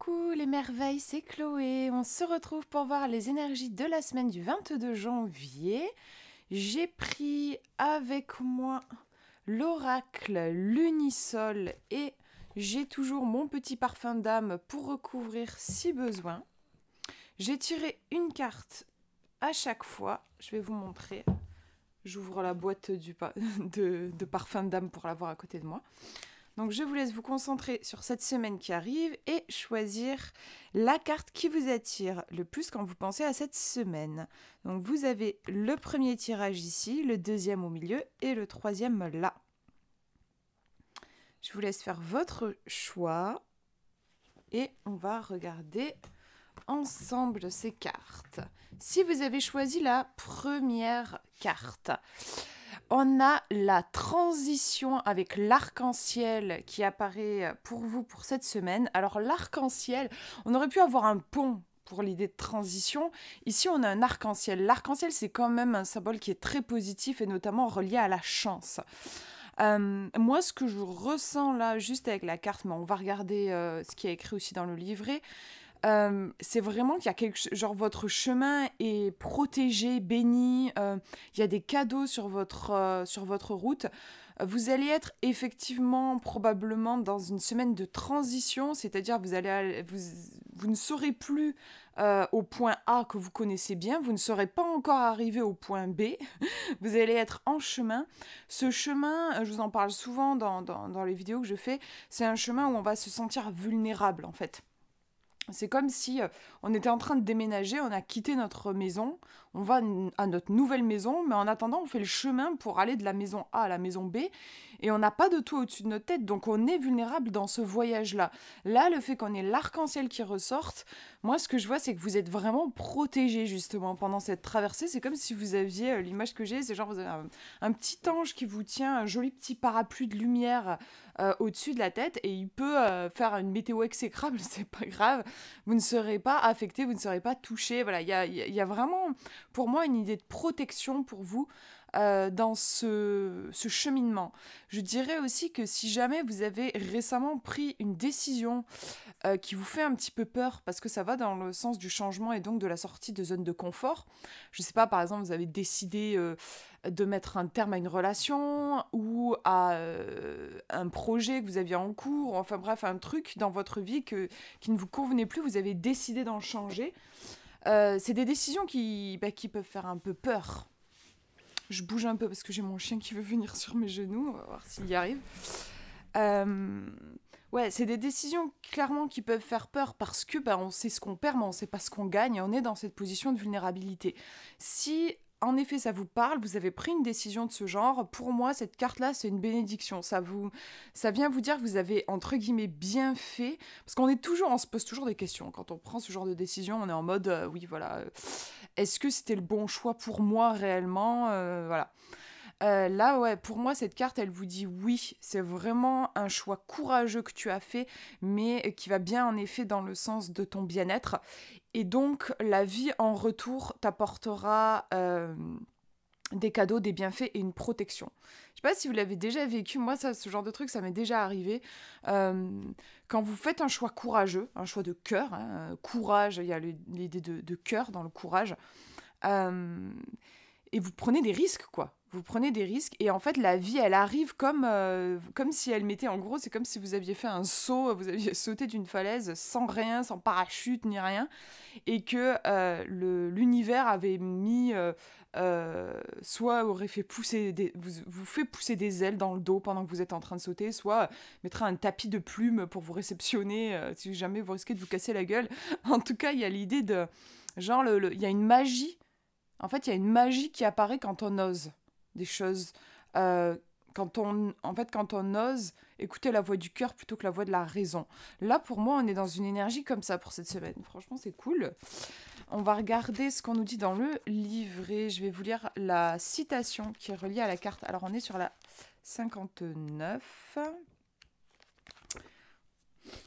Coucou les merveilles, c'est Chloé. On se retrouve pour voir les énergies de la semaine du 22 janvier. J'ai pris avec moi l'oracle, l'unisol et j'ai toujours mon petit parfum d'âme pour recouvrir si besoin. J'ai tiré une carte à chaque fois. Je vais vous montrer. J'ouvre la boîte de, de, parfum d'âme pour l'avoir à côté de moi. Donc je vous laisse vous concentrer sur cette semaine qui arrive et choisir la carte qui vous attire le plus quand vous pensez à cette semaine. Donc vous avez le premier tirage ici, le deuxième au milieu et le troisième là. Je vous laisse faire votre choix et on va regarder ensemble ces cartes. Si vous avez choisi la première carte, on a la transition avec l'arc-en-ciel qui apparaît euh, pour vous pour cette semaine. Alors l'arc-en-ciel, on aurait pu avoir un pont pour l'idée de transition. Ici, on a un arc-en-ciel. L'arc-en-ciel, c'est quand même un symbole qui est très positif et notamment relié à la chance. Euh, moi, ce que je ressens là, juste avec la carte, mais on va regarder euh, ce qui est écrit aussi dans le livret, euh, c'est vraiment qu'il y a quelque genre votre chemin est protégé, béni, euh, il y a des cadeaux sur votre, euh, sur votre route. Vous allez être effectivement probablement dans une semaine de transition, c'est-à-dire vous allez vous, ne serez plus au point A que vous connaissez bien, vous ne serez pas encore arrivé au point B, vous allez être en chemin. Ce chemin, je vous en parle souvent dans les vidéos que je fais, c'est un chemin où on va se sentir vulnérable en fait c'est comme si euh, on était en train de déménager, on a quitté notre maison, on va à notre nouvelle maison, mais en attendant, on fait le chemin pour aller de la maison A à la maison B, et on n'a pas de toit au-dessus de notre tête, donc on est vulnérable dans ce voyage-là. Là, le fait qu'on ait l'arc-en-ciel qui ressorte, moi, ce que je vois, c'est que vous êtes vraiment protégé, justement, pendant cette traversée. C'est comme si vous aviez, euh, l'image que j'ai, c'est genre, vous avez un, petit ange qui vous tient un joli petit parapluie de lumière euh, au-dessus de la tête, et il peut euh, faire une météo exécrable, c'est pas grave, vous ne serez pas affecté, vous ne serez pas touché. Voilà, il y a vraiment pour moi une idée de protection pour vous euh, dans ce, cheminement. Je dirais aussi que si jamais vous avez récemment pris une décision euh, qui vous fait un petit peu peur parce que ça va dans le sens du changement et donc de la sortie de zone de confort, je ne sais pas, par exemple, vous avez décidé euh, de mettre un terme à une relation ou à un projet que vous aviez en cours, enfin bref, un truc dans votre vie que, qui ne vous convenait plus, vous avez décidé d'en changer. Euh, c'est des décisions qui, bah, qui peuvent faire un peu peur. Je bouge un peu parce que j'ai mon chien qui veut venir sur mes genoux, on va voir s'il y arrive. Euh, ouais, c'est des décisions clairement qui peuvent faire peur parce que bah, on sait ce qu'on perd, mais on sait pas ce qu'on gagne. on est dans cette position de vulnérabilité. Si en effet, ça vous parle, vous avez pris une décision de ce genre. Pour moi, cette carte-là, c'est une bénédiction. Ça vous, ça vient vous dire que vous avez entre guillemets bien fait, parce qu'on est toujours, on se pose toujours des questions quand on prend ce genre de décision. On est en mode, euh, oui, voilà, euh, est-ce que c'était le bon choix pour moi réellement, euh, voilà. là, ouais, pour moi, cette carte, elle vous dit oui, c'est vraiment un choix courageux que tu as fait, mais qui va bien en effet dans le sens de ton bien-être. Et donc, la vie en retour t'apportera euh, des cadeaux, des bienfaits et une protection. Je sais pas si vous l'avez déjà vécu, moi, ça, ce genre de truc, ça m'est déjà arrivé. Euh, quand vous faites un choix courageux, un choix de cœur, hein, euh, courage, il y a l'idée de, cœur dans le courage, et vous prenez des risques, quoi vous prenez des risques et en fait la vie elle arrive comme euh, comme si elle mettait en gros c'est comme si vous aviez fait un saut vous aviez sauté d'une falaise sans rien sans parachute ni rien et que euh, l'univers avait mis euh, soit aurait fait pousser des, vous, vous fait pousser des ailes dans le dos pendant que vous êtes en train de sauter soit mettra un tapis de plumes pour vous réceptionner si jamais vous risquez de vous casser la gueule en tout cas il y a l'idée de genre il le, il y a une magie en fait il y a une magie qui apparaît quand on ose des choses. Euh, quand on, en fait, quand on ose écouter la voix du cœur plutôt que la voix de la raison. Là, pour moi, on est dans une énergie comme ça pour cette semaine. Franchement, c'est cool. On va regarder ce qu'on nous dit dans le livret. je vais vous lire la citation qui est reliée à la carte. Alors, on est sur la 59.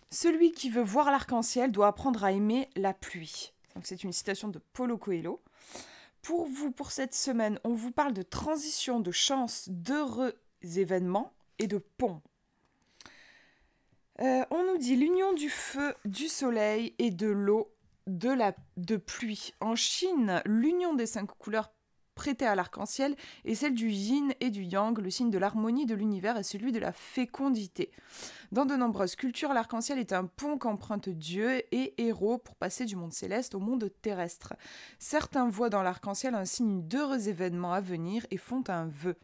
Celui qui veut voir l'arc-en-ciel doit apprendre à aimer la pluie. Donc, c'est une citation de Paulo Coelho pour vous pour cette semaine. On vous parle de transition, de chance, d'heureux événements et de ponts. Euh, on nous dit l'union du feu, du soleil et de l'eau, de la de pluie. En Chine, l'union des cinq couleurs prêté à l'arc-en-ciel et celle du yin et du yang, le signe de l'harmonie de l'univers et celui de la fécondité. Dans de nombreuses cultures, l'arc-en-ciel est un pont qu'empruntent Dieu et héros pour passer du monde céleste au monde terrestre. Certains voient dans l'arc-en-ciel un signe d'heureux événements à venir et font un vœu.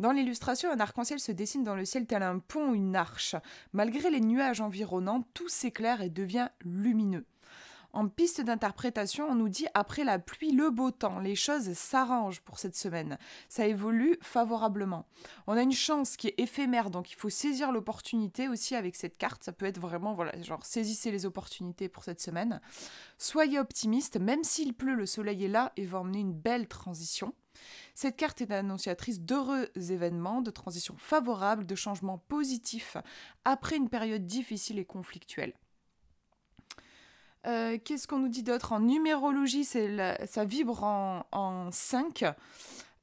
Dans l'illustration, un arc-en-ciel se dessine dans le ciel tel un pont ou une arche. Malgré les nuages environnants, tout s'éclaire et devient lumineux. En piste d'interprétation, on nous dit après la pluie, le beau temps. Les choses s'arrangent pour cette semaine. Ça évolue favorablement. On a une chance qui est éphémère, donc il faut saisir l'opportunité aussi avec cette carte. Ça peut être vraiment, voilà, genre saisissez les opportunités pour cette semaine. Soyez optimiste, même s'il pleut, le soleil est là et va emmener une belle transition. Cette carte est annonciatrice d'heureux événements, de transitions favorables, de changements positifs après une période difficile et conflictuelle. Euh, qu'est-ce qu'on nous dit d'autre En numérologie, ça vibre en, en 5.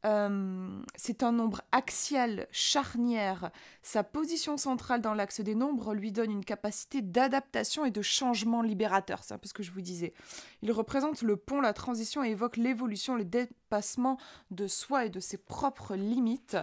Euh, c'est un nombre axial, charnière. Sa position centrale dans l'axe des nombres lui donne une capacité d'adaptation et de changement libérateur. C'est un peu ce que je vous disais. Il représente le pont, la transition et évoque l'évolution, le dépassement de soi et de ses propres limites.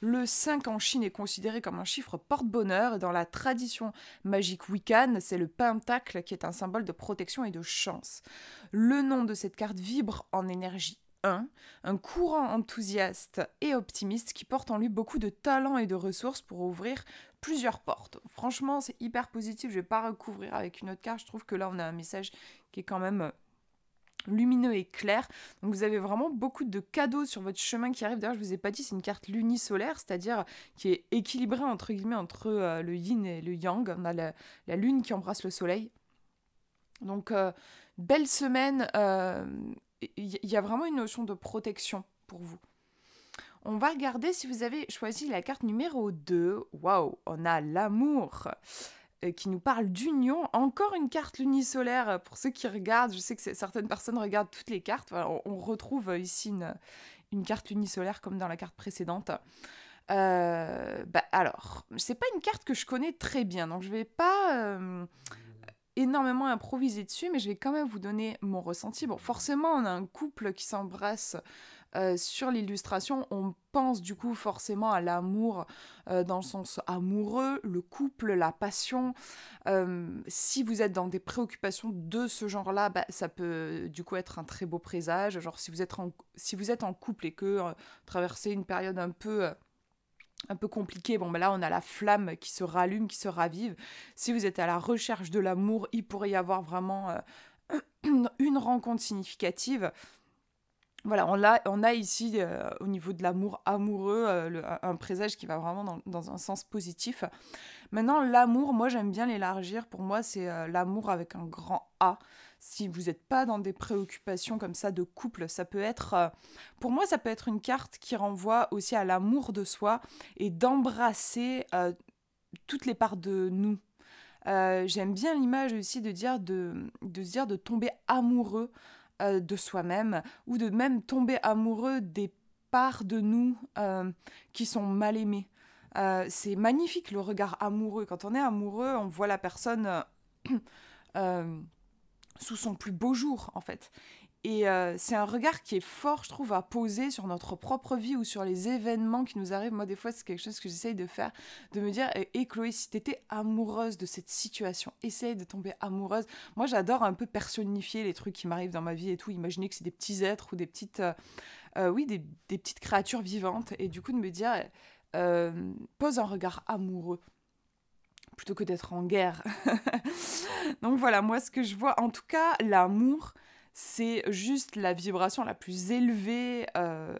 Le 5 en Chine est considéré comme un chiffre porte-bonheur et dans la tradition magique Wiccan, c'est le pentacle qui est un symbole de protection et de chance. Le nom de cette carte vibre en énergie un courant enthousiaste et optimiste qui porte en lui beaucoup de talent et de ressources pour ouvrir plusieurs portes. Franchement, c'est hyper positif, je vais pas recouvrir avec une autre carte, je trouve que là on a un message qui est quand même euh, lumineux et clair. Donc vous avez vraiment beaucoup de cadeaux sur votre chemin qui arrivent. D'ailleurs, je vous ai pas dit, c'est une carte lunisolaire, c'est-à-dire euh, qui est équilibrée entre guillemets entre euh, le yin et le yang. On a la, lune qui embrasse le soleil. Donc belle semaine il y a vraiment une notion de protection pour vous. On va regarder si vous avez choisi la carte numéro 2. Waouh, on a l'amour euh, qui nous parle d'union. Encore une carte lunisolaire euh, pour ceux qui regardent. Je sais que certaines personnes regardent toutes les cartes. on retrouve euh, ici une, carte lunisolaire comme dans la carte précédente. Alors, bah alors, c'est pas une carte que je connais très bien, donc je vais pas énormément improvisé dessus, mais je vais quand même vous donner mon ressenti. Bon, forcément, on a un couple qui s'embrasse euh, sur l'illustration. On pense du coup forcément à l'amour euh, dans le sens amoureux, le couple, la passion. Euh, si vous êtes dans des préoccupations de ce genre-là, bah, ça peut du coup être un très beau présage. Genre si vous êtes en, si vous êtes en couple et que traversez une période un peu un peu compliqué. Bon, ben là, on a la flamme qui se rallume, qui se ravive. Si vous êtes à la recherche de l'amour, il pourrait y avoir vraiment euh, une rencontre significative. Voilà, on a, on a ici, euh, au niveau de l'amour amoureux, euh, un présage qui va vraiment dans, dans un sens positif. Maintenant, l'amour, moi, j'aime bien l'élargir. Pour moi, c'est l'amour avec un grand A si vous n'êtes pas dans des préoccupations comme ça de couple, ça peut être, euh, pour moi, ça peut être une carte qui renvoie aussi à l'amour de soi et d'embrasser euh, toutes les parts de nous. Euh, j'aime bien l'image aussi de dire de, de se dire de tomber amoureux de soi-même ou de même tomber amoureux des parts de nous qui sont mal aimées. c'est magnifique le regard amoureux. Quand on est amoureux, on voit la personne sous son plus beau jour, en fait. Et euh, c'est un regard qui est fort, je trouve, à poser sur notre propre vie ou sur les événements qui nous arrivent. Moi, des fois, c'est quelque chose que j'essaye de faire, de me dire, hé eh, eh, Chloé, si t'étais amoureuse de cette situation, essaye de tomber amoureuse. Moi, j'adore un peu personnifier les trucs qui m'arrivent dans ma vie et tout, imaginer que c'est des petits êtres ou des petites, euh, euh, oui, des, des, petites créatures vivantes. Et du coup, de me dire, pose un regard amoureux plutôt que d'être en guerre. Donc voilà, moi ce que je vois, en tout cas, l'amour, c'est juste la vibration la plus élevée. Euh,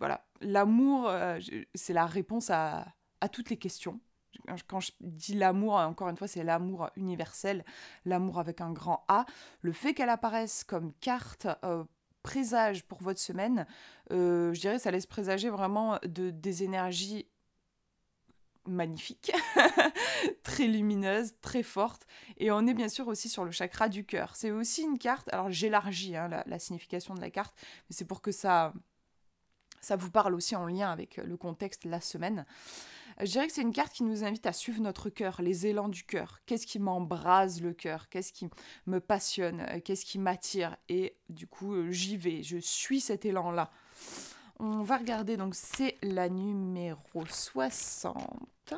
voilà, l'amour, euh, c'est la réponse à, toutes les questions quand je dis l'amour, encore une fois, c'est l'amour universel, l'amour avec un grand A. Le fait qu'elle apparaisse comme carte euh, présage pour votre semaine, je dirais, ça laisse présager vraiment de, des énergies magnifique, très lumineuse, très forte. Et on est bien sûr aussi sur le chakra du cœur. C'est aussi une carte, alors j'élargis hein, la, signification de la carte, mais c'est pour que ça, ça vous parle aussi en lien avec euh, le contexte de la semaine. Euh, je dirais que c'est une carte qui nous invite à suivre notre cœur, les élans du cœur. Qu'est-ce qui m'embrase le cœur Qu'est-ce qui me passionne euh, Qu'est-ce qui m'attire Et du coup, j'y vais, je suis cet élan-là. On va regarder, donc c'est la numéro 60.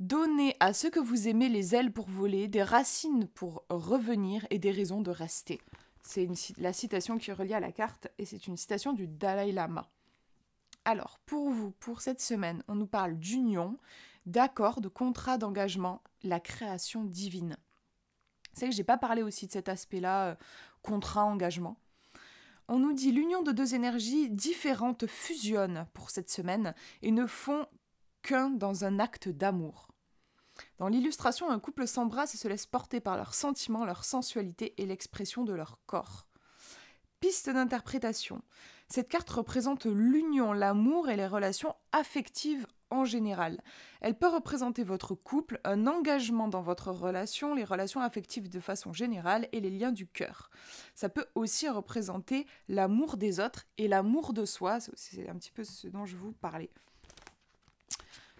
Donnez à ceux que vous aimez les ailes pour voler, des racines pour revenir et des raisons de rester. C'est la citation qui relie à la carte et c'est une citation du Dalai Lama. Alors, pour vous, pour cette semaine, on nous parle d'union, d'accord, de contrat d'engagement, la création divine. C'est que n'ai pas parlé aussi de cet aspect-là, euh, contrat, engagement. On nous dit l'union de deux énergies différentes fusionne pour cette semaine et ne font qu'un dans un acte d'amour. Dans l'illustration, un couple s'embrasse et se laisse porter par leurs sentiments, leur sensualité et l'expression de leur corps. Piste d'interprétation. Cette carte représente l'union, l'amour et les relations affectives en général. Elle peut représenter votre couple, un engagement dans votre relation, les relations affectives de façon générale et les liens du cœur. Ça peut aussi représenter l'amour des autres et l'amour de soi, c'est un petit peu ce dont je vous parlais.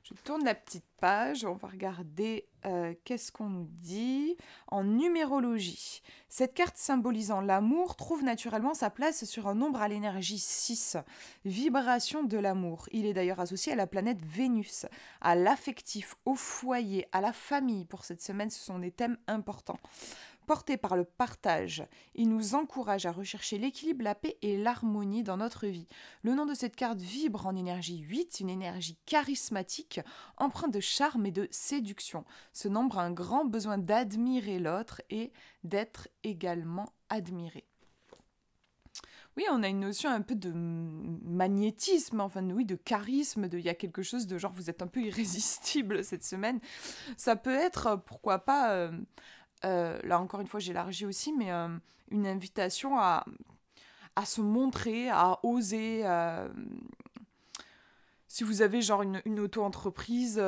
Je tourne la petite page, on va regarder euh, qu'est-ce qu'on nous dit en numérologie. Cette carte symbolisant l'amour trouve naturellement sa place sur un nombre à l'énergie 6, vibration de l'amour. Il est d'ailleurs associé à la planète Vénus, à l'affectif, au foyer, à la famille. Pour cette semaine, ce sont des thèmes importants. Porté par le partage, il nous encourage à rechercher l'équilibre, la paix et l'harmonie dans notre vie. Le nom de cette carte vibre en énergie 8, une énergie charismatique, empreinte de charme et de séduction. Ce nombre a un grand besoin d'admirer l'autre et d'être également admiré. Oui, on a une notion un peu de magnétisme, enfin oui, de charisme, de il y a quelque chose de genre vous êtes un peu irrésistible cette semaine. Ça peut être, pourquoi pas, euh, euh, là encore une fois j'ai j'élargis aussi, mais euh, une invitation à, se montrer, à oser. Euh, si vous avez genre une, auto-entreprise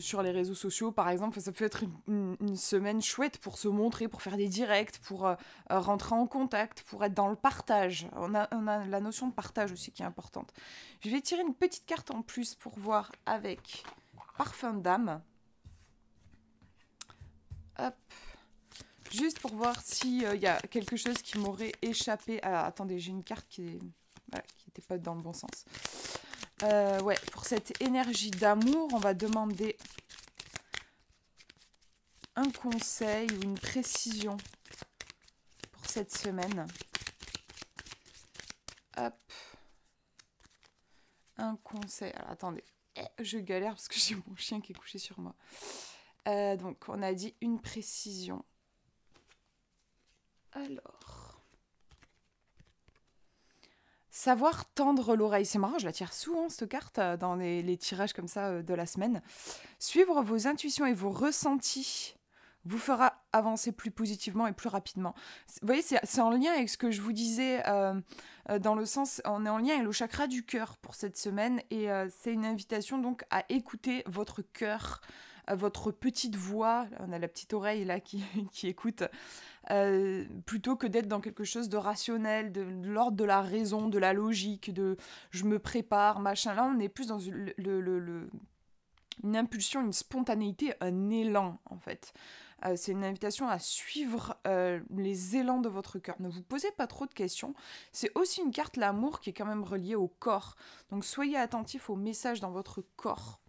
sur les réseaux sociaux par exemple, ça peut être une, semaine chouette pour se montrer, pour faire des directs, pour rentrer en contact, pour être dans le partage. On a, on a la notion de partage aussi qui est importante. Je vais tirer une petite carte en plus pour voir avec parfum d'âme. Hop. Juste pour voir s'il euh, y a quelque chose qui m'aurait échappé. Ah, attendez, j'ai une carte qui n'était pas dans le bon sens. Euh, ouais, pour cette énergie d'amour, on va demander un conseil ou une précision pour cette semaine. Hop. Un conseil. attendez, eh, je galère parce que j'ai mon chien qui est couché sur moi. Euh, donc on a dit une précision. Alors. Savoir tendre l'oreille. C'est marrant, je la tire souvent cette carte euh, dans les, tirages comme ça euh, de la semaine. Suivre vos intuitions et vos ressentis vous fera avancer plus positivement et plus rapidement. Vous voyez, c'est en lien avec ce que je vous disais, euh, dans le sens, on est en lien avec le chakra du cœur pour cette semaine, et c'est une invitation donc à écouter votre cœur, votre petite voix, on a la petite oreille là qui, écoute, euh, plutôt que d'être dans quelque chose de rationnel, de, l'ordre de la raison, de la logique, de je me prépare, machin. Là, on est plus dans le, le, une impulsion, une spontanéité, un élan en fait. Euh, c'est une invitation à suivre euh, les élans de votre cœur. Ne vous posez pas trop de questions. C'est aussi une carte l'amour qui est quand même reliée au corps. Donc soyez attentif aux messages dans votre corps.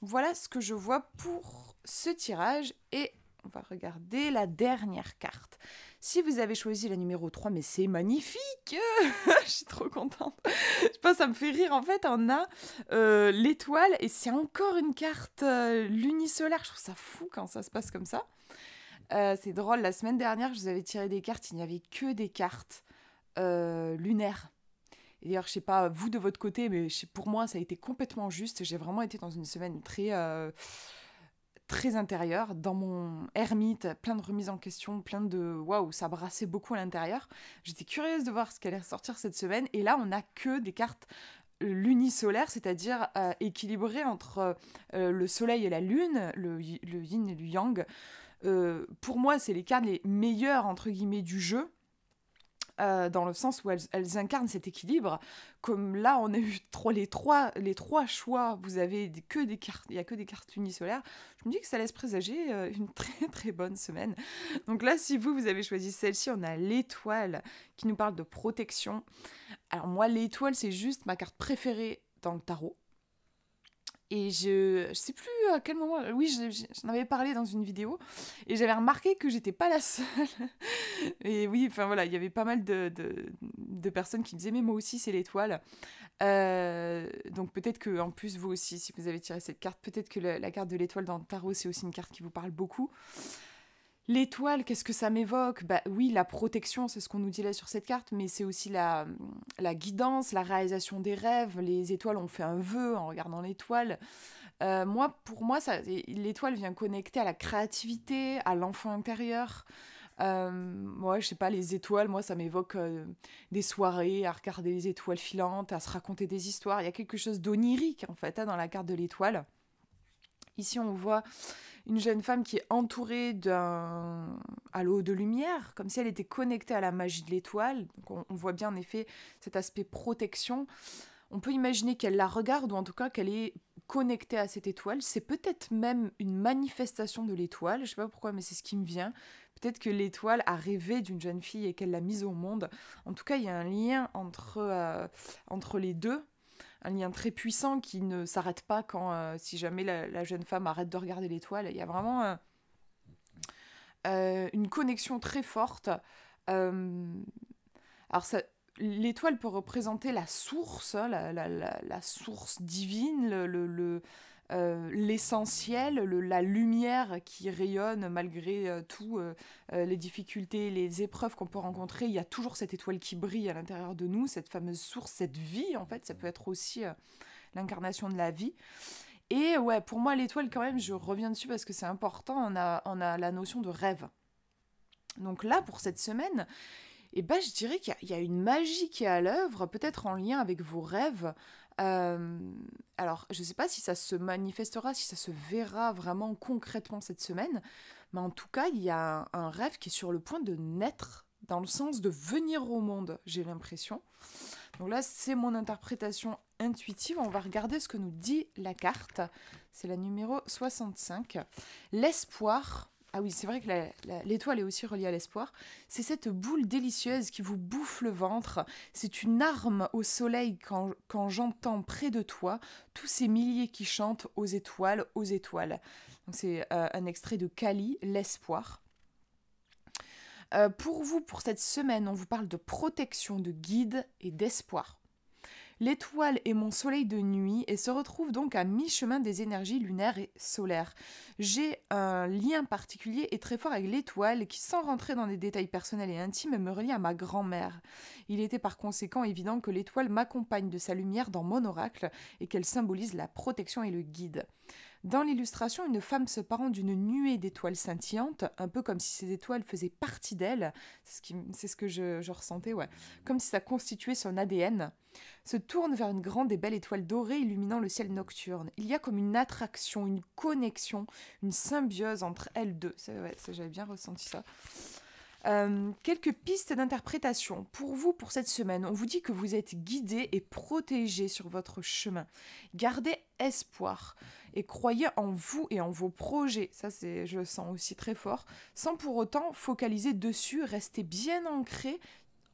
Voilà ce que je vois pour ce tirage et on va regarder la dernière carte. Si vous avez choisi la numéro 3, mais c'est magnifique Je suis trop contente. Je pense pas, ça me fait rire. En fait, on a euh, l'étoile et c'est encore une carte euh, lunisolaire. Je trouve ça fou quand ça se passe comme ça. Euh, c'est drôle, la semaine dernière, je vous avais tiré des cartes. Il n'y avait que des cartes lunaires d'ailleurs, je sais pas vous de votre côté, mais pour moi, ça a été complètement juste. J'ai vraiment été dans une semaine très euh, très intérieure, dans mon ermite, plein de remises en question, plein de waouh, ça brassait beaucoup à l'intérieur. J'étais curieuse de voir ce qu'allait ressortir cette semaine. Et là, on n'a que des cartes lunisolaire, c'est-à-dire euh, équilibrées équilibré entre euh, le soleil et la lune, le, yin et le yang. pour moi, c'est les cartes les meilleures entre guillemets du jeu. Euh, dans le sens où elles, incarnent cet équilibre. Comme là, on a eu les, trois, choix, vous avez que des il n'y a que des cartes unisolaires. Je me dis que ça laisse présager euh, une très très bonne semaine. Donc là, si vous, vous avez choisi celle-ci, on a l'étoile qui nous parle de protection. Alors moi, l'étoile, c'est juste ma carte préférée dans le tarot. Et je, ne sais plus à quel moment, oui, j'en avais parlé dans une vidéo, et j'avais remarqué que j'étais pas la seule. et oui, enfin voilà, il y avait pas mal de, personnes qui me disaient, mais moi aussi, c'est l'étoile. Euh, donc peut-être que, en plus, vous aussi, si vous avez tiré cette carte, peut-être que la, carte de l'étoile dans tarot, c'est aussi une carte qui vous parle beaucoup. L'étoile, qu'est-ce que ça m'évoque Bah oui, la protection, c'est ce qu'on nous dit là sur cette carte, mais c'est aussi la, guidance, la réalisation des rêves. Les étoiles ont fait un vœu en regardant l'étoile. Euh, moi, pour moi, l'étoile vient connecter à la créativité, à l'enfant intérieur. Moi, euh, je sais pas, les étoiles, moi, ça m'évoque euh, des soirées à regarder les étoiles filantes, à se raconter des histoires. Il y a quelque chose d'onirique, en fait, hein, dans la carte de l'étoile. Ici, on voit une jeune femme qui est entourée d'un halo de lumière, comme si elle était connectée à la magie de l'étoile. On, voit bien en effet cet aspect protection. On peut imaginer qu'elle la regarde ou en tout cas qu'elle est connectée à cette étoile. C'est peut-être même une manifestation de l'étoile. Je sais pas pourquoi, mais c'est ce qui me vient. Peut-être que l'étoile a rêvé d'une jeune fille et qu'elle l'a mise au monde. En tout cas, il y a un lien entre, euh, entre les deux un lien très puissant qui ne s'arrête pas quand, euh, si jamais la, jeune femme arrête de regarder l'étoile. Il y a vraiment euh, euh, une connexion très forte. alors, l'étoile peut représenter la source, hein, la, source divine, le euh, l'essentiel, la lumière qui rayonne malgré toutes euh, tout, euh, les difficultés, les épreuves qu'on peut rencontrer. Il y a toujours cette étoile qui brille à l'intérieur de nous, cette fameuse source, cette vie, en fait. Ça peut être aussi l'incarnation de la vie. Et ouais, pour moi, l'étoile, quand même, je reviens dessus parce que c'est important, on a, la notion de rêve. Donc là, pour cette semaine, et eh ben, je dirais qu'il y, a une magie qui est à l'œuvre, peut-être en lien avec vos rêves, alors, je ne sais pas si ça se manifestera, si ça se verra vraiment concrètement cette semaine, mais en tout cas, il y a un, un rêve qui est sur le point de naître, dans le sens de venir au monde, j'ai l'impression. Donc là, c'est mon interprétation intuitive. On va regarder ce que nous dit la carte. C'est la numéro 65. L'espoir ah oui, c'est vrai que l'étoile est aussi reliée à l'espoir. C'est cette boule délicieuse qui vous bouffe le ventre. C'est une arme au soleil quand, j'entends près de toi tous ces milliers qui chantent aux étoiles, aux étoiles. C'est euh, un extrait de Kali, L'espoir. Euh, pour vous, pour cette semaine, on vous parle de protection, de guide et d'espoir. L'étoile est mon soleil de nuit et se retrouve donc à mi-chemin des énergies lunaires et solaires. J'ai un lien particulier et très fort avec l'étoile qui, sans rentrer dans des détails personnels et intimes, me relie à ma grand-mère. Il était par conséquent évident que l'étoile m'accompagne de sa lumière dans mon oracle et qu'elle symbolise la protection et le guide. Dans l'illustration, une femme se parant d'une nuée d'étoiles scintillantes, un peu comme si ces étoiles faisaient partie d'elle, c'est ce, que je, ressentais, ouais, comme si ça constituait son ADN, se tourne vers une grande et belle étoile dorée illuminant le ciel nocturne. Il y a comme une attraction, une connexion, une symbiose entre elles deux. j'avais bien ressenti ça. Euh, quelques pistes d'interprétation pour vous pour cette semaine. On vous dit que vous êtes guidé et protégé sur votre chemin. Gardez espoir et croyez en vous et en vos projets. Ça, c'est, je le sens aussi très fort. Sans pour autant focaliser dessus, restez bien ancré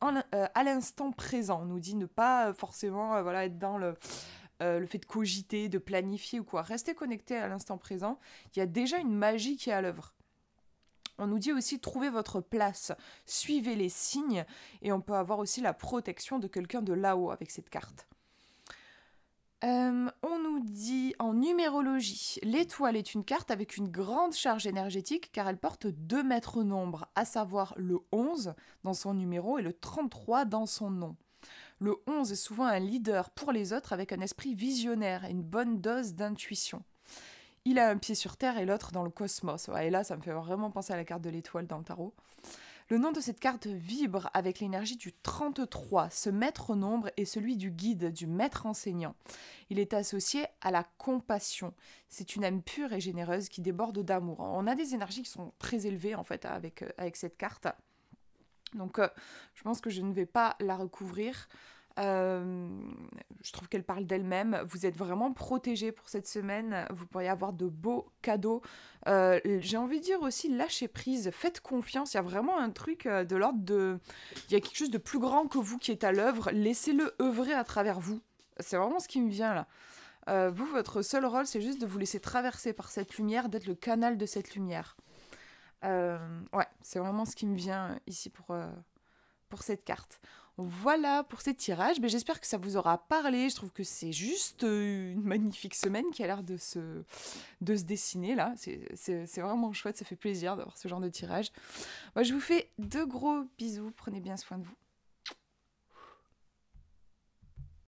euh, à l'instant présent. On nous dit ne pas forcément euh, voilà, être dans le, le fait de cogiter, de planifier ou quoi. Restez connecté à l'instant présent. Il y a déjà une magie qui est à l'œuvre. On nous dit aussi trouvez votre place, suivez les signes, et on peut avoir aussi la protection de quelqu'un de là-haut avec cette carte. Euh, on nous dit en numérologie, l'étoile est une carte avec une grande charge énergétique car elle porte deux mètres nombres, à savoir le 11 dans son numéro et le 33 dans son nom. Le 11 est souvent un leader pour les autres avec un esprit visionnaire et une bonne dose d'intuition il a un pied sur Terre et l'autre dans le cosmos. et là, ça me fait vraiment penser à la carte de l'étoile dans le tarot. Le nom de cette carte vibre avec l'énergie du 33. Ce maître au nombre est celui du guide, du maître enseignant. Il est associé à la compassion. C'est une âme pure et généreuse qui déborde d'amour. Hein. On a des énergies qui sont très élevées en fait avec, euh, avec cette carte. Donc euh, je pense que je ne vais pas la recouvrir je trouve qu'elle parle d'elle-même. Vous êtes vraiment protégé pour cette semaine. Vous pourriez avoir de beaux cadeaux. Euh, j'ai envie de dire aussi, lâchez prise, faites confiance. Il y a vraiment un truc euh, de l'ordre de... Il y a quelque chose de plus grand que vous qui est à l'œuvre. Laissez-le œuvrer à travers vous. C'est vraiment ce qui me vient là. Euh, vous, votre seul rôle, c'est juste de vous laisser traverser par cette lumière, d'être le canal de cette lumière. ouais, c'est vraiment ce qui me vient ici pour, pour cette carte. Voilà pour ces tirages. Mais j'espère que ça vous aura parlé. Je trouve que c'est juste euh, une magnifique semaine qui a l'air de se, de se dessiner là. C'est vraiment chouette. Ça fait plaisir d'avoir ce genre de tirage. Moi, je vous fais de gros bisous. Prenez bien soin de vous.